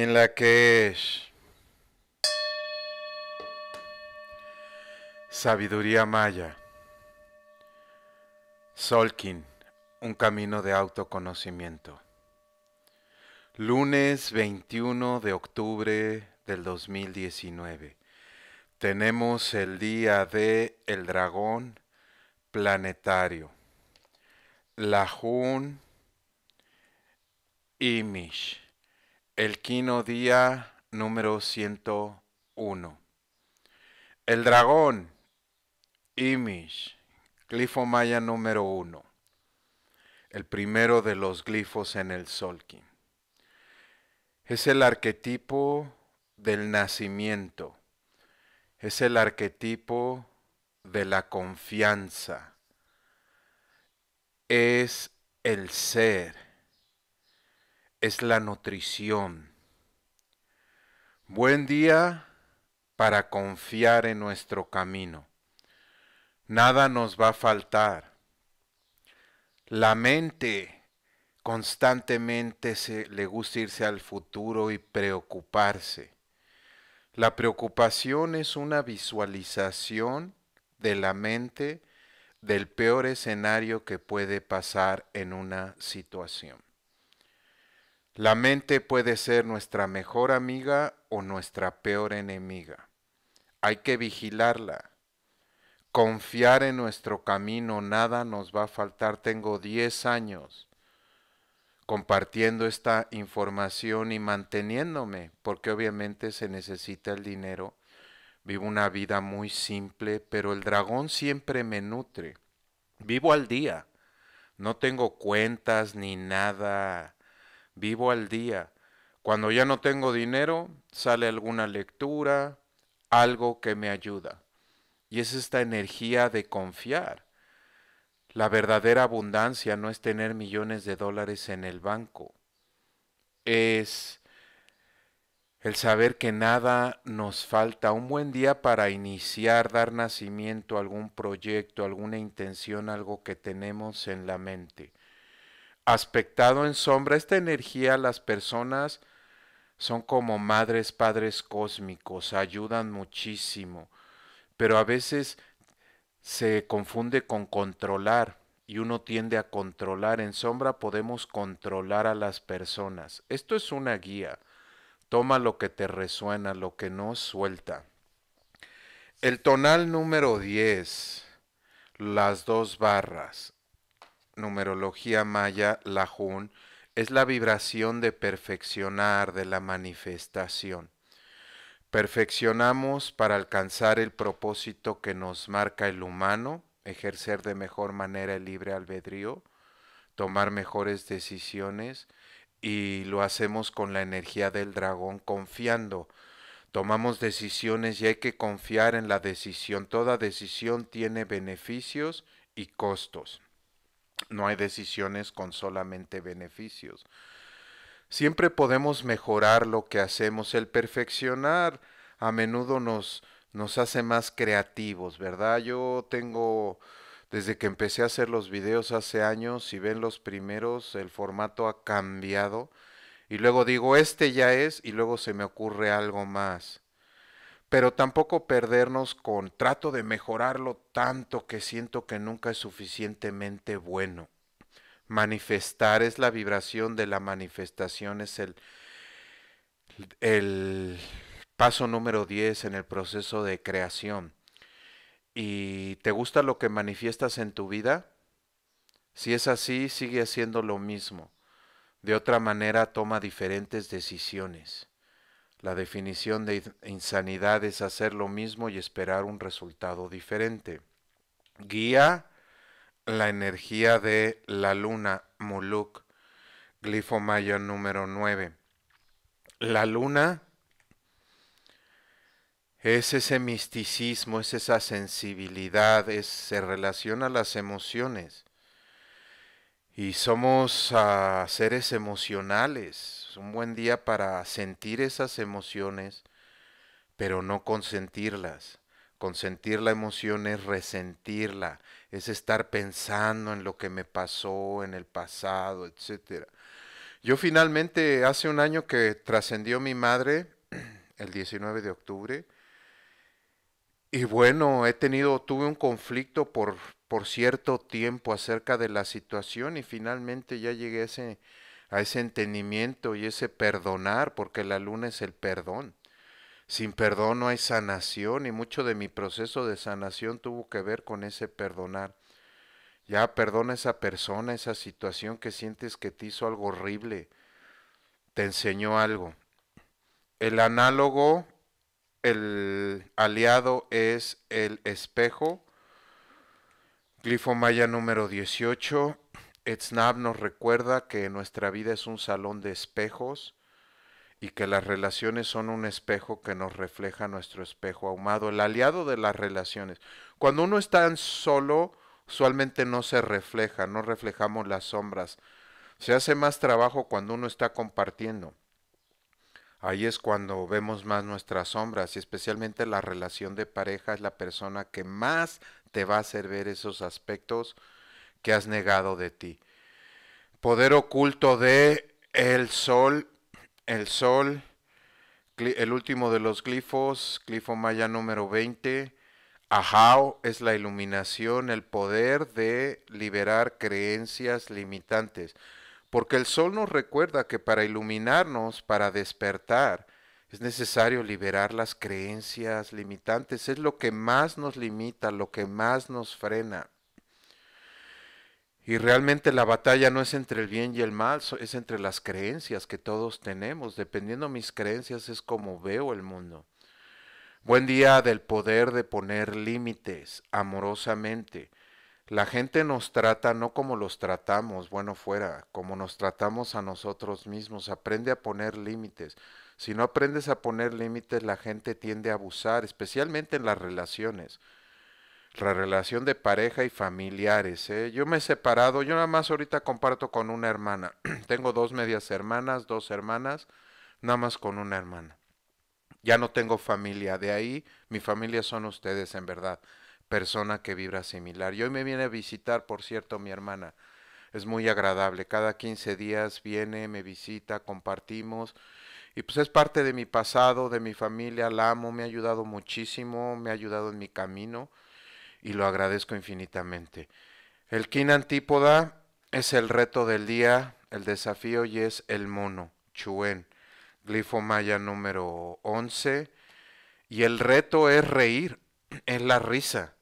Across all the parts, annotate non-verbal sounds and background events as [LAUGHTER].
en la que es Sabiduría Maya, Solkin, un camino de autoconocimiento. Lunes 21 de octubre del 2019. Tenemos el día de El Dragón Planetario. y Imish. El quino día número 101. El dragón, Imish, glifo maya número 1. El primero de los glifos en el Solkin. Es el arquetipo del nacimiento. Es el arquetipo de la confianza. Es el ser es la nutrición. Buen día para confiar en nuestro camino. Nada nos va a faltar. La mente constantemente se, le gusta irse al futuro y preocuparse. La preocupación es una visualización de la mente del peor escenario que puede pasar en una situación. La mente puede ser nuestra mejor amiga o nuestra peor enemiga. Hay que vigilarla. Confiar en nuestro camino, nada nos va a faltar. Tengo 10 años compartiendo esta información y manteniéndome, porque obviamente se necesita el dinero. Vivo una vida muy simple, pero el dragón siempre me nutre. Vivo al día. No tengo cuentas ni nada vivo al día. Cuando ya no tengo dinero, sale alguna lectura, algo que me ayuda. Y es esta energía de confiar. La verdadera abundancia no es tener millones de dólares en el banco. Es el saber que nada nos falta. Un buen día para iniciar, dar nacimiento a algún proyecto, alguna intención, algo que tenemos en la mente aspectado en sombra, esta energía, las personas son como madres, padres cósmicos, ayudan muchísimo, pero a veces se confunde con controlar y uno tiende a controlar. En sombra podemos controlar a las personas. Esto es una guía. Toma lo que te resuena, lo que no suelta. El tonal número 10, las dos barras numerología maya, Jun, es la vibración de perfeccionar, de la manifestación. Perfeccionamos para alcanzar el propósito que nos marca el humano, ejercer de mejor manera el libre albedrío, tomar mejores decisiones y lo hacemos con la energía del dragón confiando. Tomamos decisiones y hay que confiar en la decisión. Toda decisión tiene beneficios y costos. No hay decisiones con solamente beneficios. Siempre podemos mejorar lo que hacemos. El perfeccionar a menudo nos, nos hace más creativos, ¿verdad? Yo tengo, desde que empecé a hacer los videos hace años, si ven los primeros, el formato ha cambiado. Y luego digo, este ya es, y luego se me ocurre algo más pero tampoco perdernos con trato de mejorarlo tanto que siento que nunca es suficientemente bueno. Manifestar es la vibración de la manifestación, es el, el paso número 10 en el proceso de creación. ¿Y te gusta lo que manifiestas en tu vida? Si es así, sigue haciendo lo mismo. De otra manera, toma diferentes decisiones. La definición de insanidad es hacer lo mismo y esperar un resultado diferente. Guía la energía de la luna, Muluk, glifo maya número 9. La luna es ese misticismo, es esa sensibilidad, es, se relaciona a las emociones. Y somos ah, seres emocionales, un buen día para sentir esas emociones, pero no consentirlas. Consentir la emoción es resentirla, es estar pensando en lo que me pasó en el pasado, etc. Yo finalmente, hace un año que trascendió mi madre, [CLEARS THROAT] el 19 de octubre, y bueno, he tenido, tuve un conflicto por, por cierto tiempo acerca de la situación y finalmente ya llegué a ese a ese entendimiento y ese perdonar, porque la luna es el perdón. Sin perdón no hay sanación y mucho de mi proceso de sanación tuvo que ver con ese perdonar. Ya perdona esa persona, esa situación que sientes que te hizo algo horrible, te enseñó algo. El análogo, el aliado es el espejo. Glifo maya número 18, Snap nos recuerda que nuestra vida es un salón de espejos y que las relaciones son un espejo que nos refleja nuestro espejo ahumado, el aliado de las relaciones. Cuando uno está solo, usualmente no se refleja, no reflejamos las sombras. Se hace más trabajo cuando uno está compartiendo. Ahí es cuando vemos más nuestras sombras y especialmente la relación de pareja es la persona que más te va a hacer ver esos aspectos que has negado de ti. Poder oculto de el sol, el sol, el último de los glifos, glifo maya número 20. Ajao es la iluminación, el poder de liberar creencias limitantes. Porque el sol nos recuerda que para iluminarnos, para despertar, es necesario liberar las creencias limitantes. Es lo que más nos limita, lo que más nos frena. Y realmente la batalla no es entre el bien y el mal, es entre las creencias que todos tenemos. Dependiendo de mis creencias es como veo el mundo. Buen día del poder de poner límites amorosamente. La gente nos trata no como los tratamos, bueno fuera, como nos tratamos a nosotros mismos. Aprende a poner límites. Si no aprendes a poner límites, la gente tiende a abusar, especialmente en las relaciones la relación de pareja y familiares. ¿eh? Yo me he separado, yo nada más ahorita comparto con una hermana. [CLEARS THROAT] tengo dos medias hermanas, dos hermanas, nada más con una hermana. Ya no tengo familia, de ahí mi familia son ustedes en verdad, persona que vibra similar. Y hoy me viene a visitar, por cierto, mi hermana. Es muy agradable, cada 15 días viene, me visita, compartimos. Y pues es parte de mi pasado, de mi familia, la amo, me ha ayudado muchísimo, me ha ayudado en mi camino y lo agradezco infinitamente. El kin antípoda es el reto del día, el desafío y es el mono, Chuen, glifo maya número 11. Y el reto es reír, es la risa,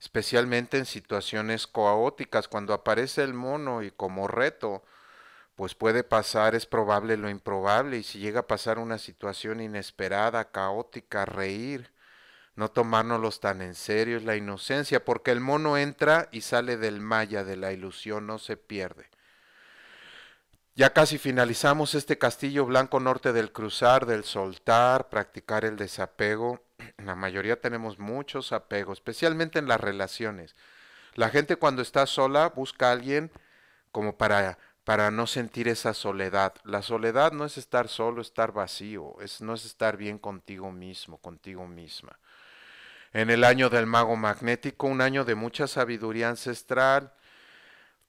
especialmente en situaciones caóticas, cuando aparece el mono y como reto, pues puede pasar, es probable lo improbable, y si llega a pasar una situación inesperada, caótica, reír no tomárnoslos tan en serio es la inocencia, porque el mono entra y sale del maya, de la ilusión, no se pierde. Ya casi finalizamos este castillo blanco norte del cruzar, del soltar, practicar el desapego. [CLEARS THROAT] la mayoría tenemos muchos apegos, especialmente en las relaciones. La gente cuando está sola busca a alguien como para, para no sentir esa soledad. La soledad no es estar solo, estar vacío, es, no es estar bien contigo mismo, contigo misma en el año del mago magnético, un año de mucha sabiduría ancestral,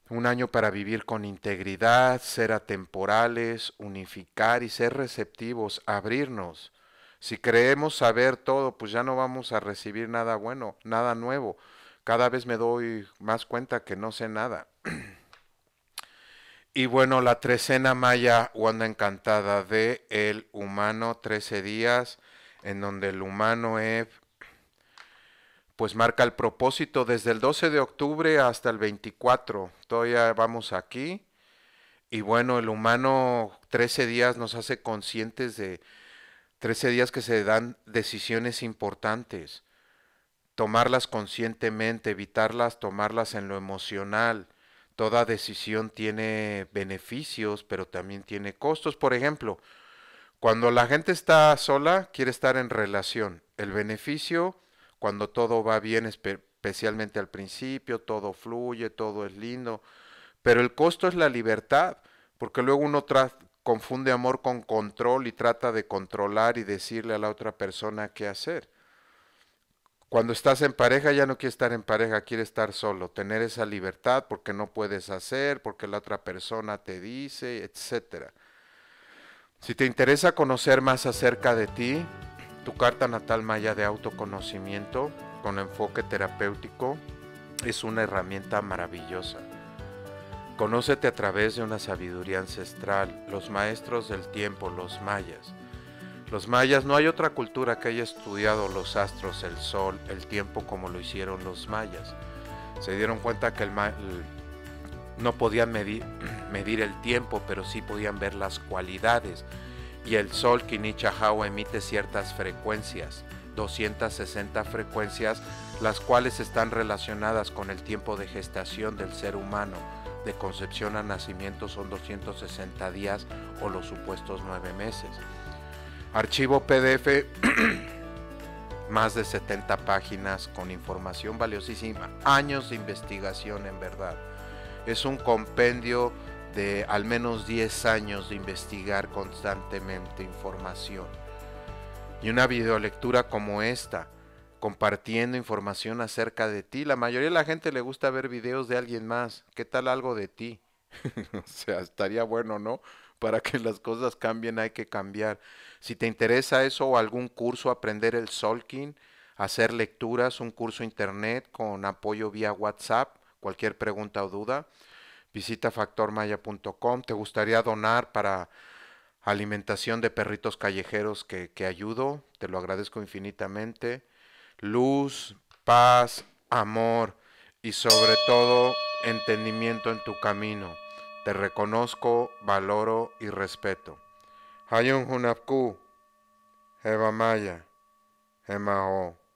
un año para vivir con integridad, ser atemporales, unificar y ser receptivos, abrirnos. Si creemos saber todo, pues ya no vamos a recibir nada bueno, nada nuevo. Cada vez me doy más cuenta que no sé nada. [CLEARS THROAT] y bueno, la trecena maya Wanda encantada de el humano, trece días, en donde el humano es pues marca el propósito desde el 12 de octubre hasta el 24. Todavía vamos aquí. Y bueno, el humano 13 días nos hace conscientes de 13 días que se dan decisiones importantes. Tomarlas conscientemente, evitarlas, tomarlas en lo emocional. Toda decisión tiene beneficios, pero también tiene costos. Por ejemplo, cuando la gente está sola, quiere estar en relación. El beneficio cuando todo va bien, especialmente al principio, todo fluye, todo es lindo, pero el costo es la libertad, porque luego uno confunde amor con control y trata de controlar y decirle a la otra persona qué hacer. Cuando estás en pareja ya no quiere estar en pareja, quiere estar solo, tener esa libertad porque no puedes hacer, porque la otra persona te dice, etcétera. Si te interesa conocer más acerca de ti, tu carta natal maya de autoconocimiento con enfoque terapéutico es una herramienta maravillosa. Conócete a través de una sabiduría ancestral, los maestros del tiempo, los mayas. Los mayas no hay otra cultura que haya estudiado los astros, el sol, el tiempo como lo hicieron los mayas. Se dieron cuenta que el no podían medir, [CLEARS THROAT] medir el tiempo, pero sí podían ver las cualidades y el sol Kinichahau emite ciertas frecuencias, 260 frecuencias, las cuales están relacionadas con el tiempo de gestación del ser humano. De concepción a nacimiento son 260 días o los supuestos 9 meses. Archivo PDF, [CLEARS THROAT] más de 70 páginas con información valiosísima, años de investigación en verdad. Es un compendio de al menos 10 años de investigar constantemente información. Y una videolectura como esta, compartiendo información acerca de ti. La mayoría de la gente le gusta ver videos de alguien más. ¿Qué tal algo de ti? [LAUGHS] o sea, estaría bueno, ¿no? Para que las cosas cambien hay que cambiar. Si te interesa eso o algún curso, aprender el Solking, hacer lecturas, un curso internet con apoyo vía WhatsApp, cualquier pregunta o duda visita factormaya.com. ¿Te gustaría donar para alimentación de perritos callejeros que, ayudo? Te lo agradezco infinitamente. Luz, paz, amor y sobre todo entendimiento en tu camino. Te reconozco, valoro y respeto. Hayun Hunapku, Eva Maya, Emao.